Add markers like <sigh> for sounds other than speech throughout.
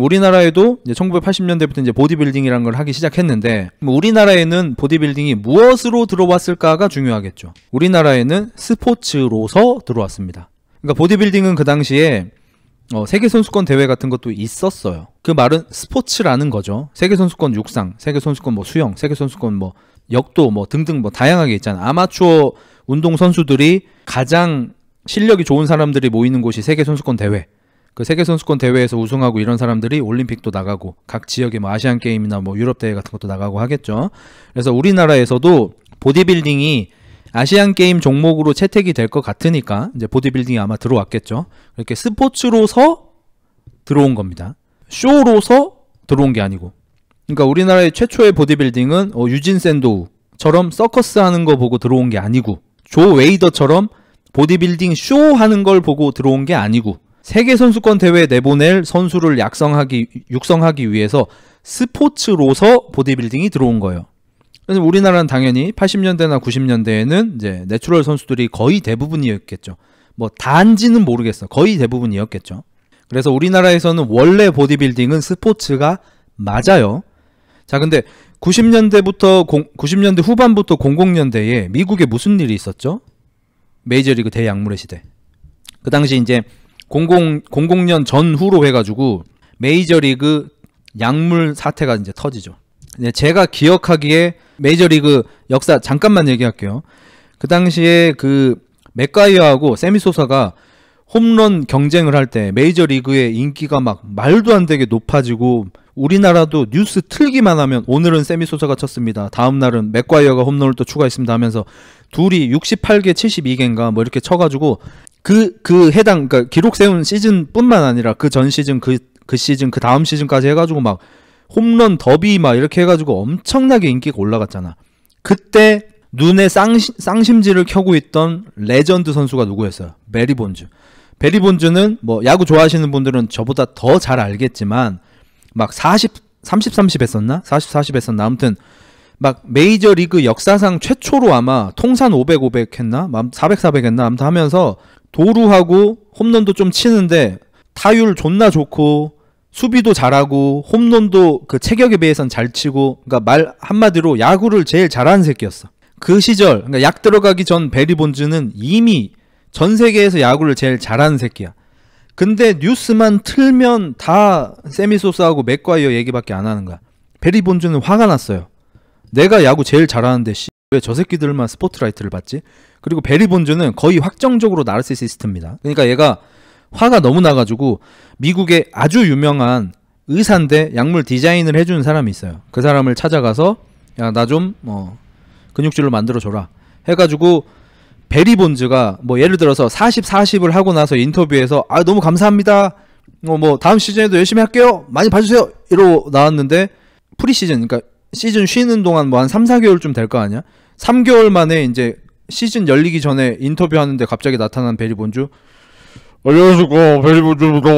우리나라에도 이제 1980년대부터 이제 보디빌딩이라는 걸 하기 시작했는데 뭐 우리나라에는 보디빌딩이 무엇으로 들어왔을까가 중요하겠죠. 우리나라에는 스포츠로서 들어왔습니다. 그러니까 보디빌딩은 그 당시에 어, 세계선수권 대회 같은 것도 있었어요. 그 말은 스포츠라는 거죠. 세계선수권 육상, 세계선수권 뭐 수영, 세계선수권 뭐 역도 뭐 등등 뭐 다양하게 있잖아. 아마추어 운동 선수들이 가장 실력이 좋은 사람들이 모이는 곳이 세계선수권 대회. 그 세계 선수권 대회에서 우승하고 이런 사람들이 올림픽도 나가고 각 지역의 뭐 아시안 게임이나 뭐 유럽 대회 같은 것도 나가고 하겠죠. 그래서 우리나라에서도 보디빌딩이 아시안 게임 종목으로 채택이 될 것 같으니까 이제 보디빌딩이 아마 들어왔겠죠. 이렇게 스포츠로서 들어온 겁니다. 쇼로서 들어온 게 아니고. 그러니까 우리나라의 최초의 보디빌딩은 어, 유진 샌도우처럼 서커스 하는 거 보고 들어온 게 아니고 조 웨이더처럼 보디빌딩 쇼 하는 걸 보고 들어온 게 아니고 세계 선수권 대회에 내보낼 선수를 약성하기 육성하기 위해서 스포츠로서 보디빌딩이 들어온 거예요. 그래서 우리나라는 당연히 80년대나 90년대에는 이제 내추럴 선수들이 거의 대부분이었겠죠. 뭐 단지는 모르겠어. 거의 대부분이었겠죠. 그래서 우리나라에서는 원래 보디빌딩은 스포츠가 맞아요. 자, 근데 90년대부터 90년대 후반부터 00년대에 미국에 무슨 일이 있었죠? 메이저리그 대약물의 시대. 그 당시 이제 00, 00년 전후로 해가지고 메이저리그 약물 사태가 이제 터지죠. 네, 제가 기억하기에 메이저리그 역사 잠깐만 얘기할게요. 그 당시에 그 맥가이어하고 세미소사가 홈런 경쟁을 할 때 메이저리그의 인기가 막 말도 안 되게 높아지고 우리나라도 뉴스 틀기만 하면 오늘은 세미소사가 쳤습니다. 다음 날은 맥과이어가 홈런을 또 추가했습니다 하면서 둘이 68개 72개인가 뭐 이렇게 쳐가지고 그, 그 해당, 그러니까 기록 세운 시즌뿐만 아니라 그 전 시즌, 그, 그 시즌, 그 다음 시즌까지 해가지고 막 홈런 더비 막 이렇게 해가지고 엄청나게 인기가 올라갔잖아. 그때 눈에 쌍심, 쌍심지를 켜고 있던 레전드 선수가 누구였어요? 메리본즈. 베리본즈는 뭐 야구 좋아하시는 분들은 저보다 더 잘 알겠지만 막 40, 30, 30 했었나? 40, 40 했었나? 아무튼 막 메이저 리그 역사상 최초로 아마 통산 500, 500 했나? 400, 400 했나? 아무튼 하면서 도루하고 홈런도 좀 치는데 타율 존나 좋고 수비도 잘하고 홈런도 그 체격에 비해선 잘 치고 그러니까 말 한마디로 야구를 제일 잘하는 새끼였어. 그 시절 그러니까 약 들어가기 전 베리 본즈는 이미 전 세계에서 야구를 제일 잘하는 새끼야. 근데 뉴스만 틀면 다 세미소스하고 맥과이어 얘기밖에 안 하는 거야. 베리 본즈는 화가 났어요. 내가 야구 제일 잘하는데 씨 왜저 새끼들만 스포트라이트를 받지? 그리고 베리 본즈는 거의 확정적으로 나르시시스트입니다. 그러니까 얘가 화가 너무 나가지고 미국의 아주 유명한 의사인데 약물 디자인을 해주는 사람이 있어요. 그 사람을 찾아가서 야 나 좀 뭐 근육질로 만들어 줘라 해가지고 베리 본즈가 뭐 예를 들어서 40, 40을 하고 나서 인터뷰에서 아 너무 감사합니다. 어, 뭐 다음 시즌에도 열심히 할게요. 많이 봐주세요. 이러고 나왔는데 프리시즌 그러니까 시즌 쉬는 동안 뭐 한 3, 4개월쯤 될 거 아니야? 3개월 만에 이제 시즌 열리기 전에 인터뷰하는데 갑자기 나타난 베리본주 안녕하십니까 베리본주입니다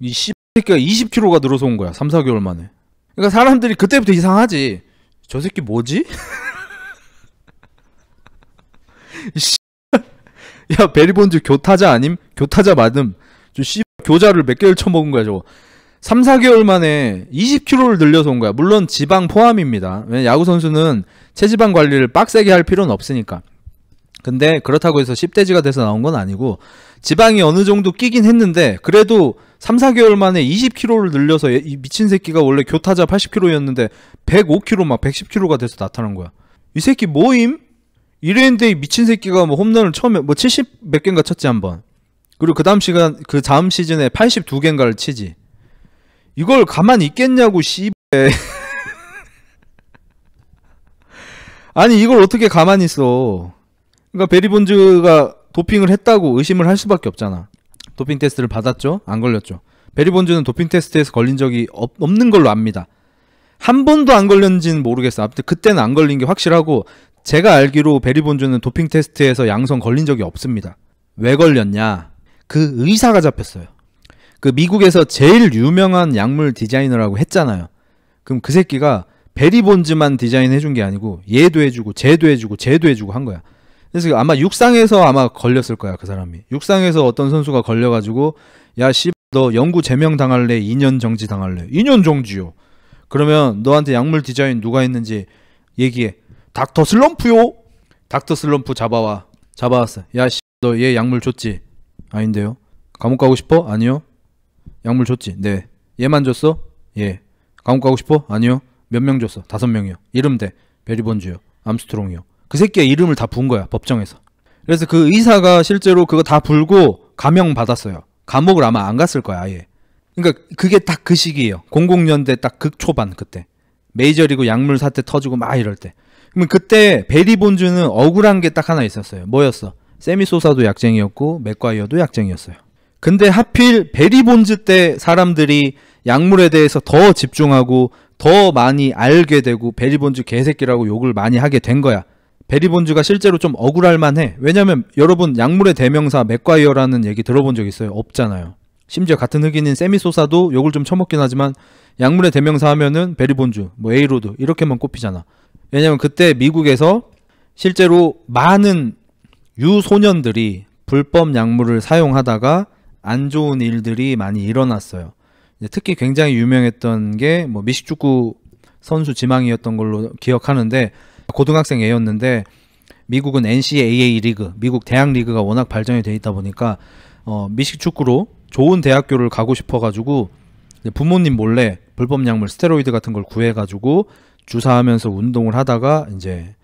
이 씨새끼가 그러니까 20kg가 늘어서 온 거야 3, 4개월 만에 그러니까 사람들이 그때부터 이상하지 저 새끼 뭐지? <laughs> 야베리본주 교타자 아님? 교타자 맞음 저씨 교자를 몇 개를 쳐먹은 거야 저거 3, 4개월 만에 20kg를 늘려서 온 거야. 물론 지방 포함입니다. 왜냐면 야구 선수는 체지방 관리를 빡세게 할 필요는 없으니까. 근데 그렇다고 해서 10대지가 돼서 나온 건 아니고 지방이 어느 정도 끼긴 했는데 그래도 3, 4개월 만에 20kg를 늘려서 이 미친 새끼가 원래 교타자 80kg였는데 105kg 막 110kg가 돼서 나타난 거야. 이 새끼 뭐임? 이랬는데 이 미친 새끼가 뭐 홈런을 처음에 뭐 70 몇 개인가 쳤지 한번. 그리고 그 다음 시간 그 다음 시즌에 82개인가를 치지. 이걸 가만히 있겠냐고 씨 아니 이걸 어떻게 가만히 있어 그러니까 베리본즈가 도핑을 했다고 의심을 할 수밖에 없잖아 도핑 테스트를 받았죠 안 걸렸죠 베리본즈는 도핑 테스트에서 걸린 적이 없, 는 걸로 압니다 한 번도 안 걸렸는지는 모르겠어 아무튼 그때는 안 걸린 게 확실하고 제가 알기로 베리본즈는 도핑 테스트에서 양성 걸린 적이 없습니다 왜 걸렸냐 그 의사가 잡혔어요 그 미국에서 제일 유명한 약물 디자이너라고 했잖아요. 그럼 그 새끼가 베리본즈만 디자인해 준 게 아니고 얘도 해주고 쟤도 해주고 쟤도 해주고 한 거야. 그래서 아마 육상에서 아마 걸렸을 거야 그 사람이. 육상에서 어떤 선수가 걸려가지고 야씨너 영구 제명 당할래? 2년 정지 당할래? 2년 정지요. 그러면 너한테 약물 디자인 누가 했는지 얘기해. 닥터 슬럼프요. 닥터 슬럼프 잡아와. 잡아왔어. 야씨너 얘 약물 줬지? 아닌데요. 감옥 가고 싶어? 아니요. 약물 줬지? 네. 얘만 줬어? 예. 감옥 가고 싶어? 아니요. 몇 명 줬어? 다섯 명이요. 이름 대. 베리본즈요. 암스트롱이요. 그 새끼의 이름을 다 부은 거야. 법정에서. 그래서 그 의사가 실제로 그거 다 불고 감형 받았어요. 감옥을 아마 안 갔을 거야, 아예. 그러니까 그게 딱 그 시기예요. 00년대 딱 극초반 그때. 메이저리그 약물 사태 터지고 막 이럴 때. 그러면 그때 베리 본즈는 억울한 게 딱 하나 있었어요. 뭐였어? 세미소사도 약쟁이였고 맥과이어도 약쟁이였어요. 근데 하필 베리본즈 때 사람들이 약물에 대해서 더 집중하고 더 많이 알게 되고 베리본즈 개새끼라고 욕을 많이 하게 된 거야. 베리본즈가 실제로 좀 억울할 만해. 왜냐면 여러분 약물의 대명사 맥과이어라는 얘기 들어본 적 있어요? 없잖아요. 심지어 같은 흑인인 세미소사도 욕을 좀 처먹긴 하지만 약물의 대명사 하면은 베리본즈, 뭐 에이로드 이렇게만 꼽히잖아. 왜냐면 그때 미국에서 실제로 많은 유소년들이 불법 약물을 사용하다가 안 좋은 일들이 많이 일어났어요. 특히 굉장히 유명했던 게뭐 미식축구 선수 지망이었던 걸로 기억하는데 고등학생 애였는데 미국은 NCAA 리그, 미국 대학 리그가 워낙 발전이 돼 있다 보니까 어, 미식축구로 좋은 대학교를 가고 싶어가지고 부모님 몰래 불법 약물 스테로이드 같은 걸 구해가지고 주사하면서 운동을 하다가 이제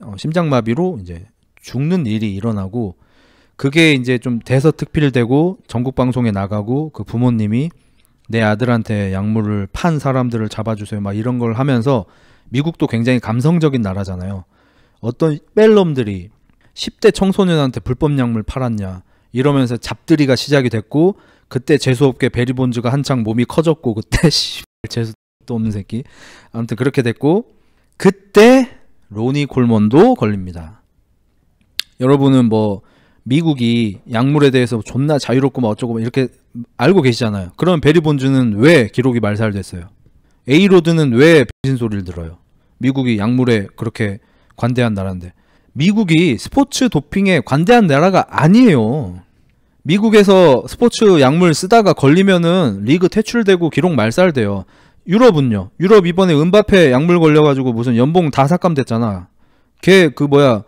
어, 심장마비로 이제 죽는 일이 일어나고 그게 이제 좀대서 특필되고 전국 방송에 나가고 그 부모님이 내 아들한테 약물을 판 사람들을 잡아주세요 막 이런 걸 하면서 미국도 굉장히 감성적인 나라잖아요. 어떤 뺄놈들이 10대 청소년한테 불법 약물 팔았냐 이러면서 잡들이가 시작이 됐고 그때 재수없게 베리본즈가 한창 몸이 커졌고 그때 <laughs> 재수도 없는 새끼 아무튼 그렇게 됐고 그때 로니 콜몬도 걸립니다. 여러분은 뭐 미국이 약물에 대해서 존나 자유롭고 막 어쩌고 막 이렇게 알고 계시잖아요. 그럼 베리본즈는 왜 기록이 말살됐어요? 에이로드는 왜 배신 소리를 들어요? 미국이 약물에 그렇게 관대한 나라인데. 미국이 스포츠 도핑에 관대한 나라가 아니에요. 미국에서 스포츠 약물 쓰다가 걸리면은 리그 퇴출되고 기록 말살돼요. 유럽은요. 유럽 이번에 은바페 약물 걸려가지고 무슨 연봉 다 삭감됐잖아. 걔 그 뭐야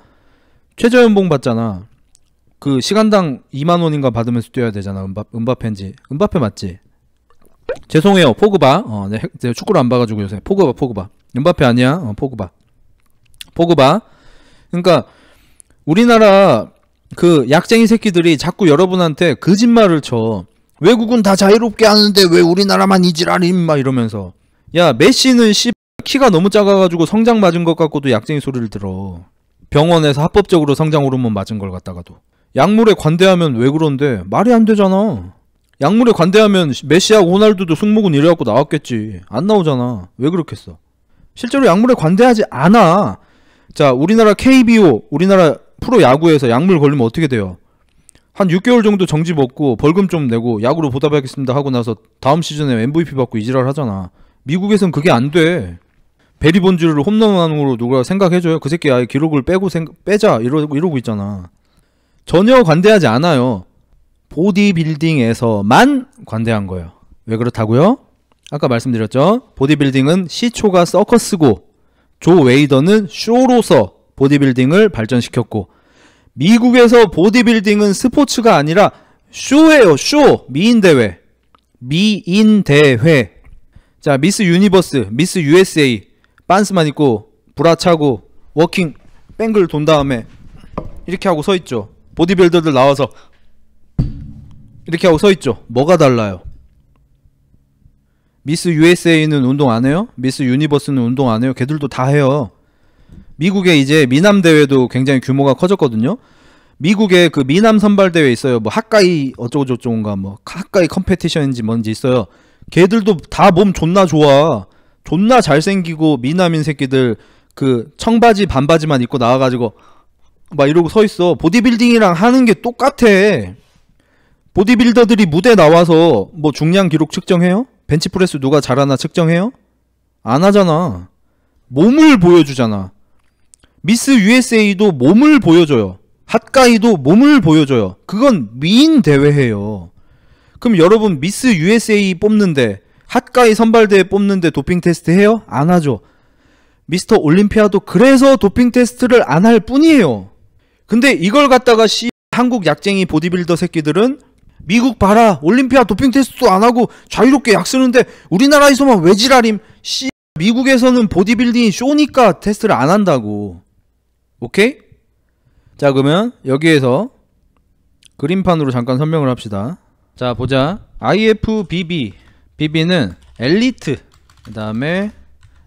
최저연봉 받잖아. 그 시간당 2만 원인가 받으면서 뛰어야 되잖아. 은바 은바페인지 은바페 맞지? 죄송해요. 포그바. 어, 내, 네, 내 네, 축구를 안 봐가지고 요새 포그바 포그바. 은바페 아니야? 어, 포그바. 포그바. 그러니까 우리나라 그 약쟁이 새끼들이 자꾸 여러분한테 거짓말을 쳐. 외국은 다 자유롭게 하는데 왜 우리나라만 이 지랄임 막 이러면서 야 메시는 씨 키가 너무 작아가지고 성장 맞은 것 같고도 약쟁이 소리를 들어 병원에서 합법적으로 성장 호르몬 맞은 걸 갖다가도 약물에 관대하면 왜 그런데 말이 안 되잖아. 약물에 관대하면 메시하고 호날두도 승모근 이래갖고 나왔겠지. 안 나오잖아. 왜 그렇겠어? 실제로 약물에 관대하지 않아. 자, 우리나라 KBO, 우리나라 프로 야구에서 약물 걸리면 어떻게 돼요? 한 6개월 정도 정지 먹고 벌금 좀 내고 야구로 보답하겠습니다 하고 나서 다음 시즌에 MVP 받고 이지랄 하잖아. 미국에선 그게 안 돼. 베리본즈를 홈런왕으로 누가 생각해줘요? 그 새끼 아예 기록을 빼고 생, 빼자 이러, 이러고 있잖아. 전혀 관대하지 않아요. 보디빌딩에서만 관대한 거예요. 왜 그렇다고요? 아까 말씀드렸죠. 보디빌딩은 시초가 서커스고 조 웨이더는 쇼로서 보디빌딩을 발전시켰고 미국에서 보디빌딩은 스포츠가 아니라 쇼예요. 쇼 미인 대회 미인 대회 자 미스 유니버스 미스 USA 반스만 입고 브라 차고 워킹 뱅글 돈 다음에 이렇게 하고 서 있죠. 보디빌더들 나와서 이렇게 하고 서 있죠. 뭐가 달라요? 미스 USA는 운동 안 해요? 미스 유니버스는 운동 안 해요? 걔들도 다 해요. 미국에 이제 미남 대회도 굉장히 규모가 커졌거든요. 미국에그 미남 선발 대회 있어요. 뭐 학가이 어쩌고 저쩌고인가 뭐 학가이 컴페티션인지 뭔지 있어요. 걔들도 다 몸 존나 좋아. 존나 잘생기고 미남인 새끼들 그 청바지 반바지만 입고 나와가지고 막 이러고 서 있어. 보디빌딩이랑 하는 게 똑같아. 보디빌더들이 무대 나와서 뭐 중량 기록 측정해요? 벤치프레스 누가 잘하나 측정해요? 안 하잖아. 몸을 보여주잖아. 미스 USA도 몸을 보여줘요. 핫가이도 몸을 보여줘요. 그건 미인 대회예요. 그럼 여러분 미스 USA 뽑는데 핫가이 선발대회 뽑는데 도핑 테스트 해요? 안 하죠. 미스터 올림피아도 그래서 도핑 테스트를 안 할 뿐이에요. 근데 이걸 갖다가 씨 한국 약쟁이 보디빌더 새끼들은 미국 봐라 올림피아 도핑 테스트도 안 하고 자유롭게 약 쓰는데 우리나라에서만 왜 지랄임 씨 미국에서는 보디빌딩이 쇼니까 테스트를 안 한다고 오케이? 자 그러면 여기에서 그림판으로 잠깐 설명을 합시다 자 보자 IFBB BB는 엘리트 그 다음에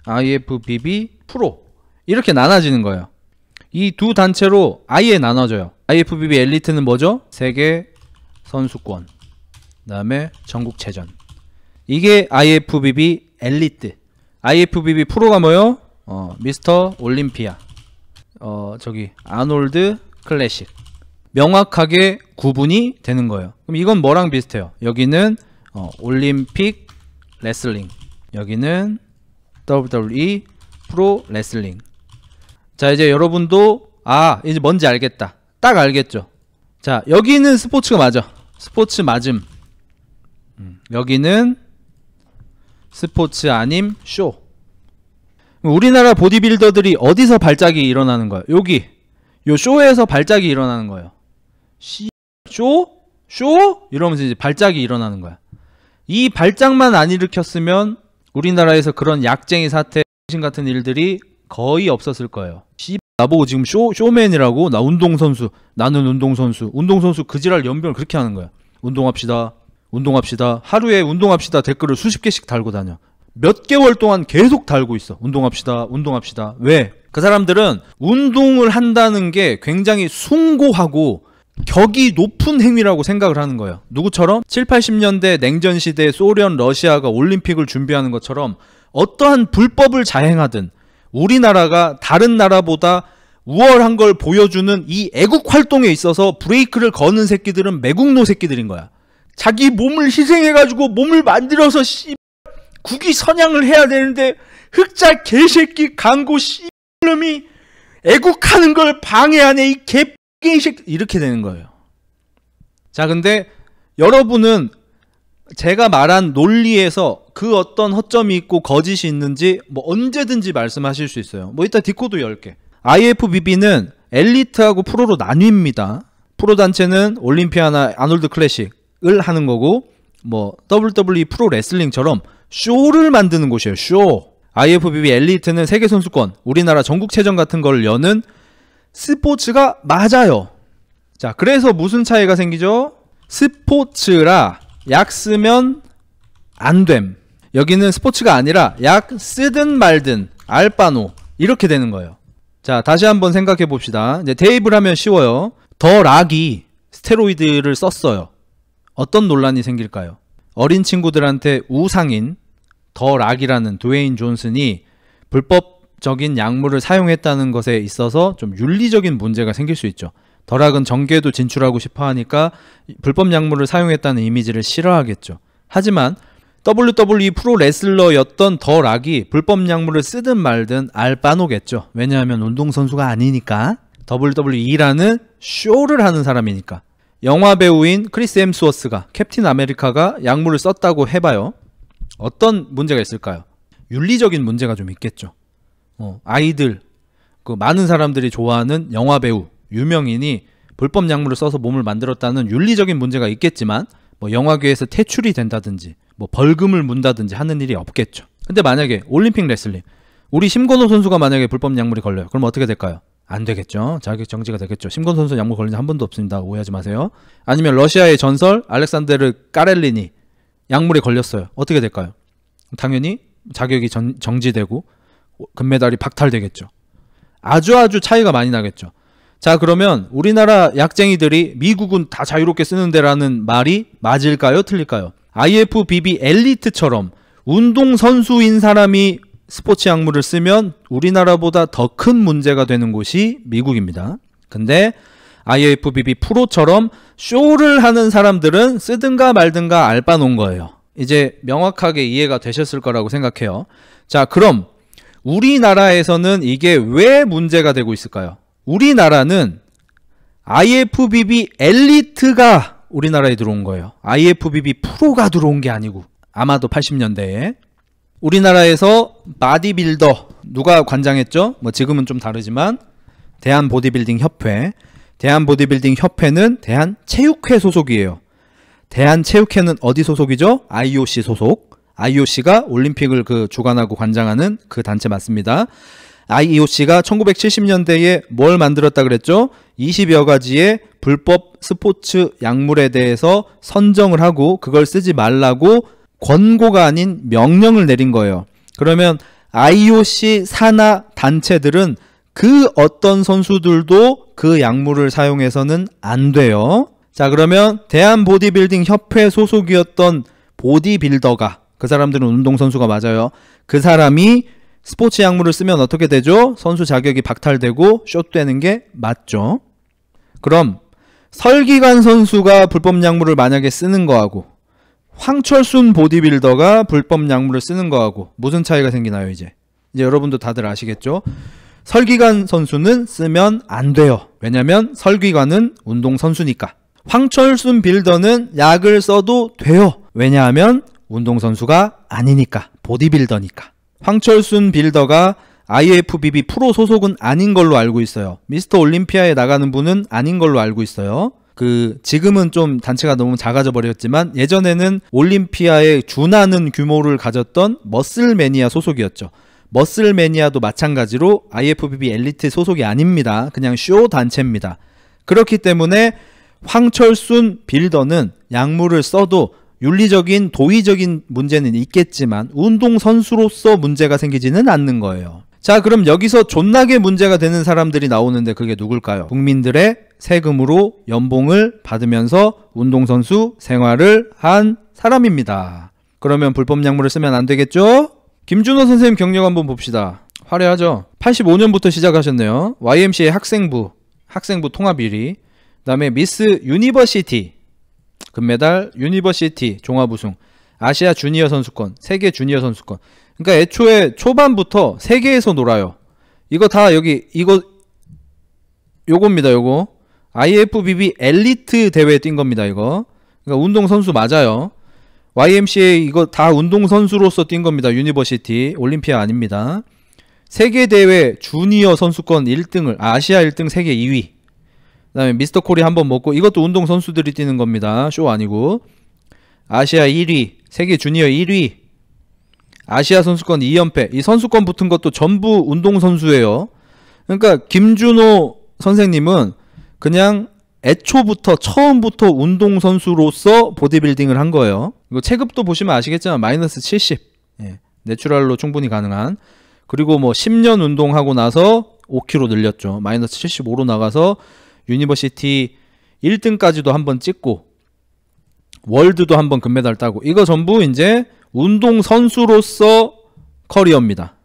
IFBB 프로 이렇게 나눠지는 거예요 이두 단체로 아예 나눠져요. IFBB 엘리트는 뭐죠? 세계 선수권 그 다음에 전국체전 이게 IFBB 엘리트 IFBB 프로가 뭐요? 어, 미스터 올림피아 어, 저기 아놀드 클래식 명확하게 구분이 되는 거예요 그럼 이건 뭐랑 비슷해요 여기는 어, 올림픽 레슬링 여기는 WWE 프로 레슬링 자, 이제 여러분도 아, 이제 뭔지 알겠다. 딱 알겠죠? 자, 여기는 스포츠가 맞아. 스포츠 맞음. 음, 여기는 스포츠 아님 쇼. 우리나라 보디빌더들이 어디서 발작이 일어나는 거야? 여기. 요 쇼에서 발작이 일어나는 거예요. 쇼? 쇼? 이러면서 이제 발작이 일어나는 거야. 이 발작만 안 일으켰으면 우리나라에서 그런 약쟁이 사태, 같은 일들이 거의 없었을 거예요. 씨 나보고 지금 쇼 쇼맨이라고 나 운동 선수 나는 운동 선수 운동 선수 그지랄 연병을 그렇게 하는 거야. 운동합시다. 운동합시다. 하루에 운동합시다 댓글을 수십 개씩 달고 다녀. 몇 개월 동안 계속 달고 있어. 운동합시다. 운동합시다. 왜? 그 사람들은 운동을 한다는 게 굉장히 숭고하고 격이 높은 행위라고 생각을 하는 거예요. 누구처럼 7, 80년대 냉전 시대 소련, 러시아가 올림픽을 준비하는 것처럼 어떠한 불법을 자행하든 우리나라가 다른 나라보다 우월한 걸 보여주는 이 애국 활동에 있어서 브레이크를 거는 새끼들은 매국노 새끼들인 거야. 자기 몸을 희생해가지고 몸을 만들어서 씨국이 선양을 해야 되는데 흑자 개새끼 강고 씨놈이 애국하는 걸 방해하네 이 개새끼 이렇게 되는 거예요. 자 근데 여러분은 제가 말한 논리에서 그 어떤 허점이 있고 거짓이 있는지 뭐 언제든지 말씀하실 수 있어요. 뭐 이따 디코도 10개. IFBB는 엘리트하고 프로로 나뉩니다. 프로 단체는 올림피아나 아놀드 클래식을 하는 거고 뭐 WWE 프로 레슬링처럼 쇼를 만드는 곳이에요. 쇼. IFBB 엘리트는 세계 선수권, 우리나라 전국체전 같은 걸 여는 스포츠가 맞아요. 자, 그래서 무슨 차이가 생기죠? 스포츠라 약 쓰면 안됨 여기는 스포츠가 아니라 약 쓰든 말든 알바노 이렇게 되는 거예요 자 다시 한번 생각해 봅시다 이제 대입을 하면 쉬워요 더 락이 스테로이드를 썼어요 어떤 논란이 생길까요 어린 친구들한테 우상인 더 락이라는 드웨인 존슨이 불법적인 약물을 사용했다는 것에 있어서 좀 윤리적인 문제가 생길 수 있죠 더락은 정계도 진출하고 싶어 하니까 불법 약물을 사용했다는 이미지를 싫어하겠죠. 하지만 WWE 프로 레슬러였던 더 락이 불법 약물을 쓰든 말든 알바노겠죠. 왜냐하면 운동선수가 아니니까. WWE라는 쇼를 하는 사람이니까. 영화 배우인 크리스 엠스워스가 캡틴 아메리카가 약물을 썼다고 해봐요. 어떤 문제가 있을까요? 윤리적인 문제가 좀 있겠죠. 어, 아이들, 그 많은 사람들이 좋아하는 영화 배우, 유명인이 불법 약물을 써서 몸을 만들었다는 윤리적인 문제가 있겠지만 뭐 영화계에서 퇴출이 된다든지 뭐 벌금을 문다든지 하는 일이 없겠죠. 근데 만약에 올림픽 레슬링 우리 심건호 선수가 만약에 불법 약물이 걸려요. 그럼 어떻게 될까요? 안 되겠죠. 자격 정지가 되겠죠. 심건 호 선수 약물 걸린 지 한 번도 없습니다. 오해하지 마세요. 아니면 러시아의 전설 알렉산데르 까렐린이 약물에 걸렸어요. 어떻게 될까요? 당연히 자격이 전, 정지되고 금메달이 박탈되겠죠. 아주 아주 차이가 많이 나겠죠. 자 그러면 우리나라 약쟁이들이 미국은 다 자유롭게 쓰는데라는 말이 맞을까요? 틀릴까요? IFBB 엘리트처럼 운동선수인 사람이 스포츠 약물을 쓰면 우리나라보다 더 큰 문제가 되는 곳이 미국입니다. 근데 IFBB 프로처럼 쇼를 하는 사람들은 쓰든가 말든가 알바 놓은 거예요. 이제 명확하게 이해가 되셨을 거라고 생각해요. 자, 그럼 우리나라에서는 이게 왜 문제가 되고 있을까요? 우리나라는 IFBB 엘리트가 우리나라에 들어온 거예요. IFBB 프로가 들어온 게 아니고 아마도 80년대에 우리나라에서 바디빌더 누가 관장했죠? 뭐 지금은 좀 다르지만 대한 보디빌딩 협회 대한 보디빌딩 협회는 대한 체육회 소속이에요. 대한 체육회는 어디 소속이죠? IOC 소속. IOC가 올림픽을 그 주관하고 관장하는 그 단체 맞습니다. IOC가 1970년대에 뭘 만들었다 그랬죠? 20여 가지의 불법 스포츠 약물에 대해서 선정을 하고 그걸 쓰지 말라고 권고가 아닌 명령을 내린 거예요. 그러면 IOC 산하 단체들은 그 어떤 선수들도 그 약물을 사용해서는 안 돼요. 자, 그러면 대한 보디빌딩 협회 소속이었던 보디빌더가 그 사람들은 운동선수가 맞아요. 그 사람이 스포츠 약물을 쓰면 어떻게 되죠? 선수 자격이 박탈되고 쇼트되는게 맞죠. 그럼 설기관 선수가 불법 약물을 만약에 쓰는 거하고 황철순 보디빌더가 불법 약물을 쓰는 거하고 무슨 차이가 생기나요, 이제? 이제 여러분도 다들 아시겠죠? 설기관 선수는 쓰면 안 돼요. 왜냐면 설기관은 운동 선수니까. 황철순 빌더는 약을 써도 돼요. 왜냐하면 운동선수가 아니니까, 보디빌더니까. 황철순 빌더가 IFBB 프로 소속은 아닌 걸로 알고 있어요. 미스터 올림피아에 나가는 분은 아닌 걸로 알고 있어요. 그 지금은 좀 단체가 너무 작아져 버렸지만 예전에는 올림피아에 준하는 규모를 가졌던 머슬매니아 소속이었죠. 머슬매니아도 마찬가지로 IFBB 엘리트 소속이 아닙니다. 그냥 쇼 단체입니다. 그렇기 때문에 황철순 빌더는 약물을 써도 윤리적인 도의적인 문제는 있겠지만 운동선수로서 문제가 생기지는 않는 거예요. 자 그럼 여기서 존나게 문제가 되는 사람들이 나오는데 그게 누굴까요? 국민들의 세금으로 연봉을 받으면서 운동선수 생활을 한 사람입니다. 그러면 불법 약물을 쓰면 안 되겠죠? 김준호 선생님 경력 한번 봅시다. 화려하죠? 85년부터 시작하셨네요. YMCA 학생부, 학생부 통합 1위, 그 다음에 미스 유니버시티, 금메달, 유니버시티 종합 우승, 아시아 주니어 선수권, 세계 주니어 선수권. 그러니까 애초에 초반부터 세계에서 놀아요. 이거 다 여기 이거 요겁니다. 요거 IFBB 엘리트 대회 뛴 겁니다. 이거 그러니까 운동 선수 맞아요. YMCA 이거 다 운동 선수로서 뛴 겁니다. 유니버시티 올림피아 아닙니다. 세계 대회 주니어 선수권 1등을 아, 아시아 1등 세계 2위 그다음에 미스터 코리 한번 먹고 이것도 운동 선수들이 뛰는 겁니다. 쇼 아니고 아시아 1위, 세계 주니어 1위, 아시아 선수권 2연패. 이 선수권 붙은 것도 전부 운동 선수예요. 그러니까 김준호 선생님은 그냥 애초부터 처음부터 운동 선수로서 보디빌딩을 한 거예요. 이거 체급도 보시면 아시겠지만 마이너스 70. 예. 내추럴로 충분히 가능한. 그리고 뭐 10년 운동하고 나서 5kg 늘렸죠. 마이너스 75로 나가서 유니버시티 1등까지도 한번 찍고 월드도 한번 금메달 따고 이거 전부 이제 운동 선수로서 커리어입니다.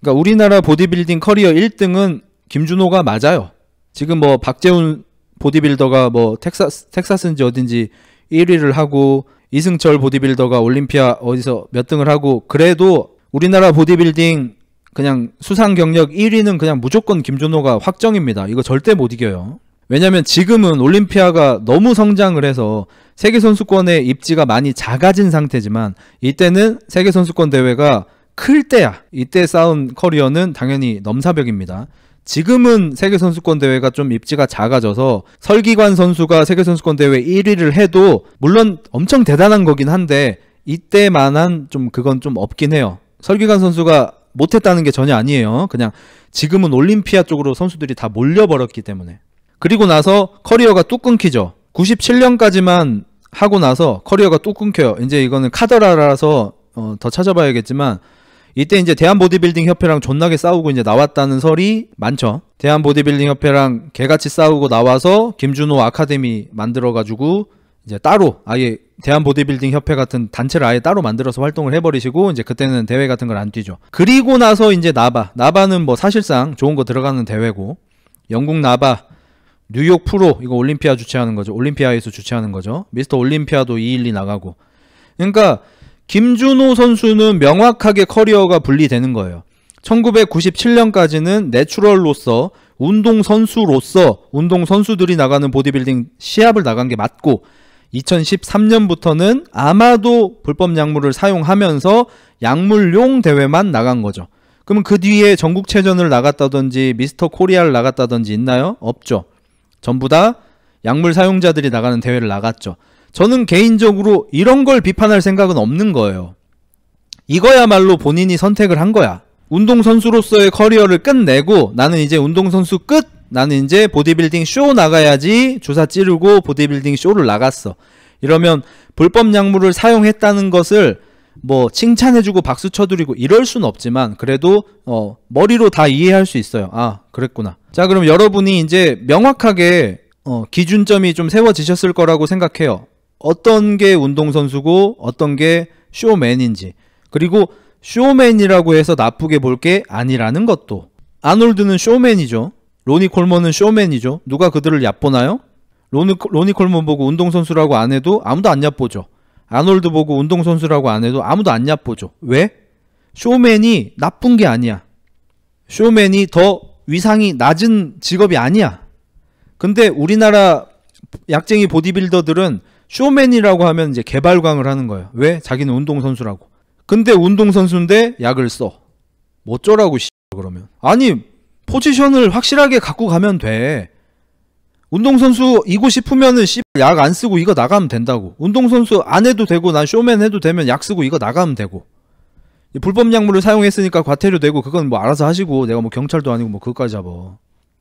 그러니까 우리나라 보디빌딩 커리어 1등은 김준호가 맞아요. 지금 뭐 박재훈 보디빌더가 뭐 텍사스 텍사스인지 어딘지 1위를 하고 이승철 보디빌더가 올림피아 어디서 몇 등을 하고 그래도 우리나라 보디빌딩 그냥 수상 경력 1위는 그냥 무조건 김준호가 확정입니다. 이거 절대 못 이겨요. 왜냐면 지금은 올림피아가 너무 성장을 해서 세계 선수권의 입지가 많이 작아진 상태지만 이때는 세계 선수권 대회가 클 때야. 이때 쌓은 커리어는 당연히 넘사벽입니다. 지금은 세계 선수권 대회가 좀 입지가 작아져서 설기관 선수가 세계 선수권 대회 1위를 해도 물론 엄청 대단한 거긴 한데 이때만한 좀 그건 좀 없긴 해요. 설기관 선수가 못했다는 게 전혀 아니에요. 그냥 지금은 올림피아 쪽으로 선수들이 다 몰려버렸기 때문에. 그리고 나서 커리어가 뚝 끊기죠. 97년까지만 하고 나서 커리어가 뚝 끊겨요. 이제 이거는 카더라라서 어, 더 찾아봐야겠지만 이때 이제 대한 보디빌딩 협회랑 존나게 싸우고 이제 나왔다는 설이 많죠. 대한 보디빌딩 협회랑 개같이 싸우고 나와서 김준호 아카데미 만들어가지고 이제 따로 아예 대한 보디빌딩 협회 같은 단체를 아예 따로 만들어서 활동을 해버리시고 이제 그때는 대회 같은 걸 안 뛰죠. 그리고 나서 이제 나바 나바는 뭐 사실상 좋은 거 들어가는 대회고 영국 나바 뉴욕 프로 이거 올림피아 주최하는 거죠. 올림피아에서 주최하는 거죠. 미스터 올림피아도 212 나가고 그러니까 김준호 선수는 명확하게 커리어가 분리되는 거예요. 1997년까지는 내추럴로서 운동선수로서 운동선수들이 나가는 보디빌딩 시합을 나간 게 맞고 2013년부터는 아마도 불법 약물을 사용하면서 약물용 대회만 나간 거죠. 그럼 그 뒤에 전국체전을 나갔다든지 미스터 코리아를 나갔다든지 있나요? 없죠. 전부 다 약물 사용자들이 나가는 대회를 나갔죠. 저는 개인적으로 이런 걸 비판할 생각은 없는 거예요. 이거야말로 본인이 선택을 한 거야. 운동선수로서의 커리어를 끝내고 나는 이제 운동선수 끝 나는 이제 보디빌딩 쇼 나가야지 주사 찌르고 보디빌딩 쇼를 나갔어. 이러면 불법 약물을 사용했다는 것을 뭐 칭찬해주고 박수 쳐드리고 이럴 순 없지만 그래도 어 머리로 다 이해할 수 있어요. 아 그랬구나. 자 그럼 여러분이 이제 명확하게 어 기준점이 좀 세워지셨을 거라고 생각해요. 어떤 게 운동선수고 어떤 게 쇼맨인지 그리고 쇼맨이라고 해서 나쁘게 볼 게 아니라는 것도 아놀드는 쇼맨이죠. 로니 콜먼은 쇼맨이죠. 누가 그들을 얕보나요? 로니, 로니 콜먼 보고 운동선수라고 안 해도 아무도 안 얕보죠. 아놀드 보고 운동선수라고 안 해도 아무도 안 얕보죠. 왜? 쇼맨이 나쁜 게 아니야. 쇼맨이 더 위상이 낮은 직업이 아니야. 근데 우리나라 약쟁이 보디빌더들은 쇼맨이라고 하면 이제 개발광을 하는 거예요. 왜? 자기는 운동선수라고. 근데 운동선수인데 약을 써. 뭐 어쩌라고 씨 그러면. 아니 포지션을 확실하게 갖고 가면 돼. 운동선수 이고 싶으면은 약안 쓰고 이거 나가면 된다고. 운동선수 안 해도 되고 난 쇼맨 해도 되면 약 쓰고 이거 나가면 되고. 불법 약물을 사용했으니까 과태료 되고 그건 뭐 알아서 하시고 내가 뭐 경찰도 아니고 뭐 그것까지 잡아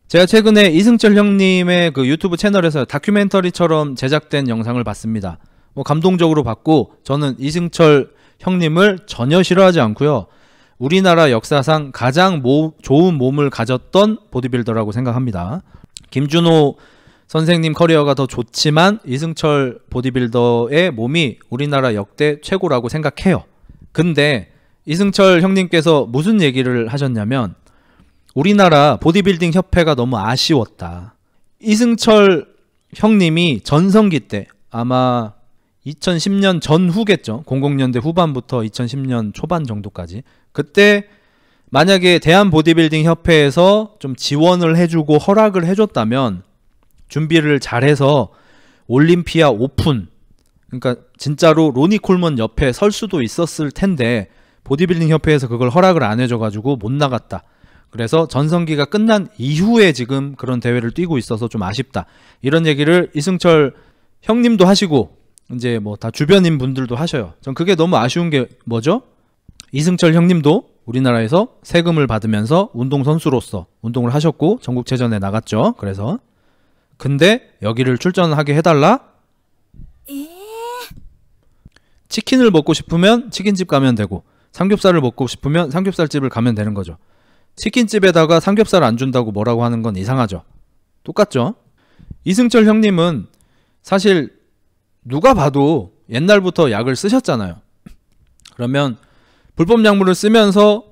제가 최근에 이승철 형님의 그 유튜브 채널에서 다큐멘터리처럼 제작된 영상을 봤습니다. 뭐 감동적으로 봤고 저는 이승철 형님을 전혀 싫어하지 않고요. 우리나라 역사상 가장 모, 좋은 몸을 가졌던 보디빌더라고 생각합니다. 김준호 선생님 커리어가 더 좋지만 이승철 보디빌더의 몸이 우리나라 역대 최고라고 생각해요. 근데 이승철 형님께서 무슨 얘기를 하셨냐면 우리나라 보디빌딩 협회가 너무 아쉬웠다. 이승철 형님이 전성기 때 아마 2010년 전후겠죠. 00년대 후반부터 2010년 초반 정도까지. 그때 만약에 대한 보디빌딩 협회에서 좀 지원을 해주고 허락을 해줬다면 준비를 잘해서 올림피아 오픈 그러니까 진짜로 로니 콜먼 옆에 설 수도 있었을 텐데 보디빌딩 협회에서 그걸 허락을 안 해줘가지고 못 나갔다. 그래서 전성기가 끝난 이후에 지금 그런 대회를 뛰고 있어서 좀 아쉽다. 이런 얘기를 이승철 형님도 하시고 이제 뭐 다 주변인 분들도 하셔요. 전 그게 너무 아쉬운 게 뭐죠? 이승철 형님도 우리나라에서 세금을 받으면서 운동선수로서 운동을 하셨고 전국체전에 나갔죠. 그래서 근데 여기를 출전하게 해달라? 예. 치킨을 먹고 싶으면 치킨집 가면 되고 삼겹살을 먹고 싶으면 삼겹살집을 가면 되는 거죠. 치킨집에다가 삼겹살 안 준다고 뭐라고 하는 건 이상하죠. 똑같죠? 이승철 형님은 사실 누가 봐도 옛날부터 약을 쓰셨잖아요. 그러면 불법 약물을 쓰면서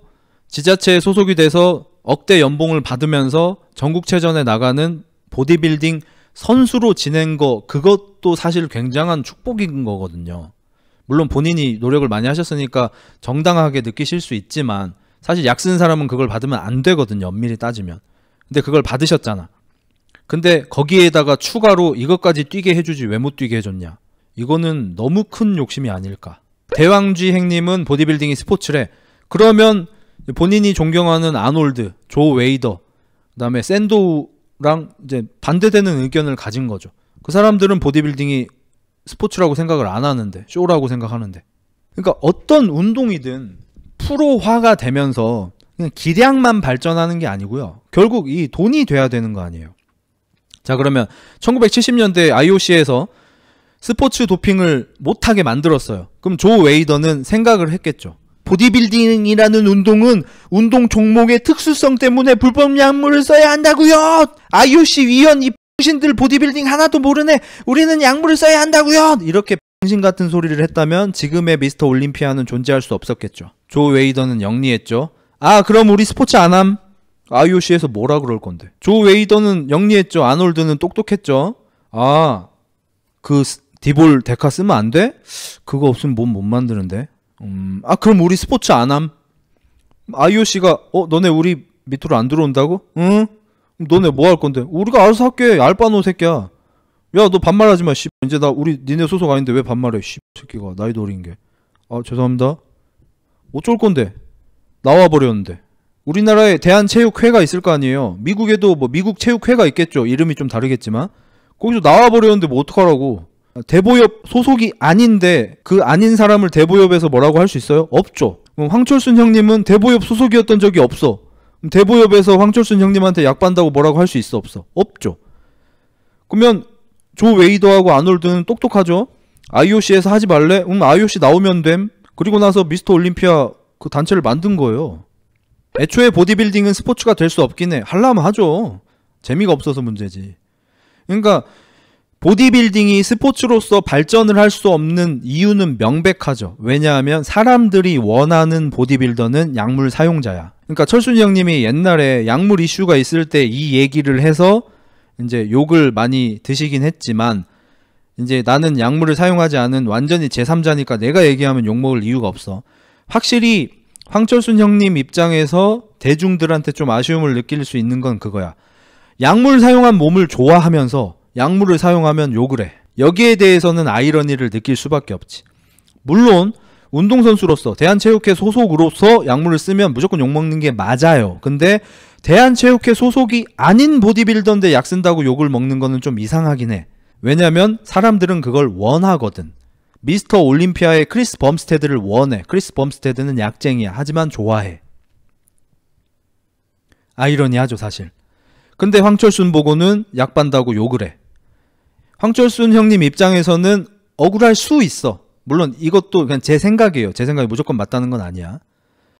지자체에 소속이 돼서 억대 연봉을 받으면서 전국체전에 나가는 보디빌딩 선수로 지낸 거 그것도 사실 굉장한 축복인 거거든요. 물론 본인이 노력을 많이 하셨으니까 정당하게 느끼실 수 있지만 사실 약 쓴 사람은 그걸 받으면 안 되거든요. 엄밀히 따지면. 근데 그걸 받으셨잖아. 근데 거기에다가 추가로 이것까지 뛰게 해주지 왜 못 뛰게 해줬냐 이거는 너무 큰 욕심이 아닐까 대왕쥐 행님은 보디빌딩이 스포츠래 그러면 본인이 존경하는 아놀드, 조 웨이더 그 다음에 샌도우랑 이제 반대되는 의견을 가진 거죠 그 사람들은 보디빌딩이 스포츠라고 생각을 안 하는데 쇼라고 생각하는데 그러니까 어떤 운동이든 프로화가 되면서 그냥 기량만 발전하는 게 아니고요 결국 이 돈이 돼야 되는 거 아니에요 자, 그러면 1970년대 IOC에서 스포츠 도핑을 못하게 만들었어요. 그럼 조 웨이더는 생각을 했겠죠. 보디빌딩이라는 운동은 운동 종목의 특수성 때문에 불법 약물을 써야 한다고요. IOC 위원 이 신들 보디빌딩 하나도 모르네. 우리는 약물을 써야 한다고요. 이렇게 정신 같은 소리를 했다면 지금의 미스터 올림피아는 존재할 수 없었겠죠. 조 웨이더는 영리했죠. 아, 그럼 우리 스포츠 안 함. IOC에서 뭐라 그럴 건데. 조 웨이더는 영리했죠. 아놀드는 똑똑했죠. 아, 그 디볼 데카 쓰면 안 돼? 그거 없으면 몸 못 만드는데. 음, 아 그럼 우리 스포츠 안 함. IOC가 어 너네 우리 밑으로 안 들어온다고? 응? 너네 뭐 할 건데? 우리가 알아서 할게. 알바노 새끼야. 야 너 반말하지 마. 씨. 이제 나 우리 니네 소속 아닌데 왜 반말해? 씨 새끼가 나이도 어린 게. 아 죄송합니다. 어쩔 건데? 나와 버렸는데. 우리나라에 대한체육회가 있을 거 아니에요. 미국에도 뭐 미국 체육회가 있겠죠. 이름이 좀 다르겠지만 거기서 나와버렸는데 뭐 어떡하라고. 대보협 소속이 아닌데 그 아닌 사람을 대보협에서 뭐라고 할 수 있어요? 없죠. 황철순 형님은 대보협 소속이었던 적이 없어. 대보협에서 황철순 형님한테 약 반다고 뭐라고 할 수 있어 없어? 없죠. 그러면 조 웨이더하고 아놀드는 똑똑하죠. IOC에서 하지 말래? 음 IOC 나오면 됨. 그리고 나서 미스터 올림피아 그 단체를 만든 거예요. 애초에 보디빌딩은 스포츠가 될 수 없긴 해. 할라면 하죠. 재미가 없어서 문제지. 그러니까 보디빌딩이 스포츠로서 발전을 할 수 없는 이유는 명백하죠. 왜냐하면 사람들이 원하는 보디빌더는 약물 사용자야. 그러니까 철순이 형님이 옛날에 약물 이슈가 있을 때 이 얘기를 해서 이제 욕을 많이 드시긴 했지만 이제 나는 약물을 사용하지 않은 완전히 제3자니까 내가 얘기하면 욕먹을 이유가 없어. 확실히 황철순 형님 입장에서 대중들한테 좀 아쉬움을 느낄 수 있는 건 그거야. 약물 사용한 몸을 좋아하면서 약물을 사용하면 욕을 해. 여기에 대해서는 아이러니를 느낄 수밖에 없지. 물론 운동선수로서 대한체육회 소속으로서 약물을 쓰면 무조건 욕먹는 게 맞아요. 근데 대한체육회 소속이 아닌 보디빌더인데 약 쓴다고 욕을 먹는 거는 좀 이상하긴 해. 왜냐면 사람들은 그걸 원하거든. 미스터 올림피아의 크리스 범스테드를 원해. 크리스 범스테드는 약쟁이야. 하지만 좋아해. 아이러니하죠, 사실. 근데 황철순 보고는 약 반다고 욕을 해. 황철순 형님 입장에서는 억울할 수 있어. 물론 이것도 그냥 제 생각이에요. 제 생각이 무조건 맞다는 건 아니야.